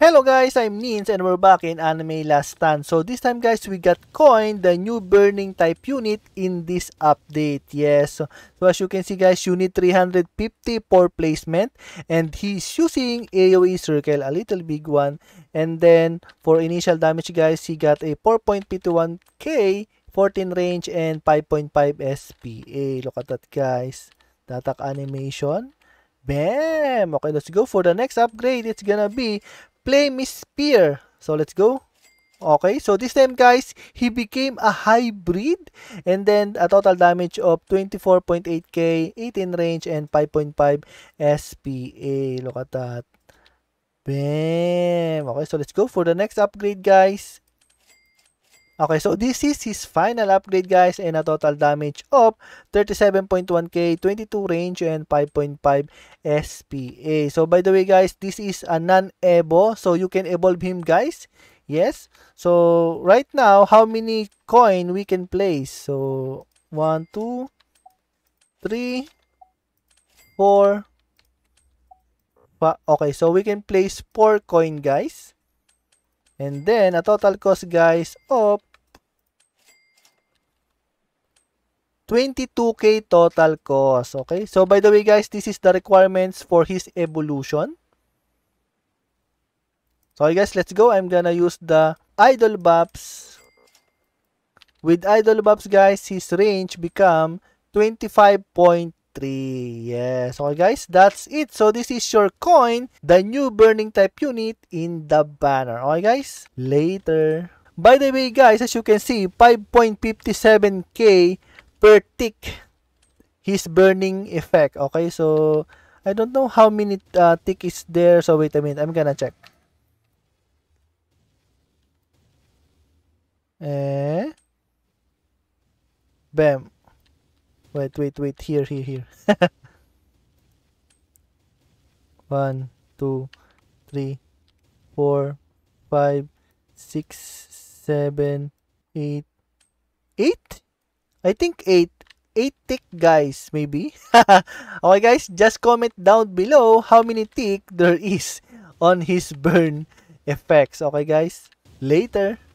Hello guys, I'm Nins and we're back in Anime Last Stand. So this time guys, we got Coin, the new burning type unit in this update. Yes, so, so as you can see guys, unit 350 for placement and he's using AoE circle, a little big one. And then for initial damage guys, he got a 4.51k, 14 range and 5.5 SPA. Look at that guys. Tatak animation. Bam! Okay, let's go for the next upgrade. It's gonna be play Miss Spear. So let's go. Okay, so this time guys, he became a hybrid and then a total damage of 24.8k, 18 range, and 5.5 SPA. Look at that. Bam! Okay, so let's go for the next upgrade guys. Okay, so this is his final upgrade guys and a total damage of 37.1k, 22 range and 5.5 SPA. So by the way guys, this is a non-evo so you can evolve him guys. Yes. So right now, how many coin we can place? So 1, 2, 3, 4, okay so we can place 4 coin guys and then a total cost guys of 22K total cost. Okay? So, by the way, guys, this is the requirements for his evolution. So, guys, let's go. I'm gonna use the idle bops. With idle bops, guys, his range become 25.3. Yes. Okay, guys, that's it. So, this is your coin, the new burning type unit in the banner. Okay, guys? Later. By the way, guys, as you can see, 5.57K per tick his burning effect. Okay, so I don't know how many uh, tick is there. So wait a minute, I'm gonna check. Eh? Bam. Wait, wait, wait. Here, here, here. One, two, three, four, five, six, seven, eight. Eight? I think 8. 8 tick guys, maybe. okay guys, just comment down below how many tick there is on his burn effects. Okay guys, later.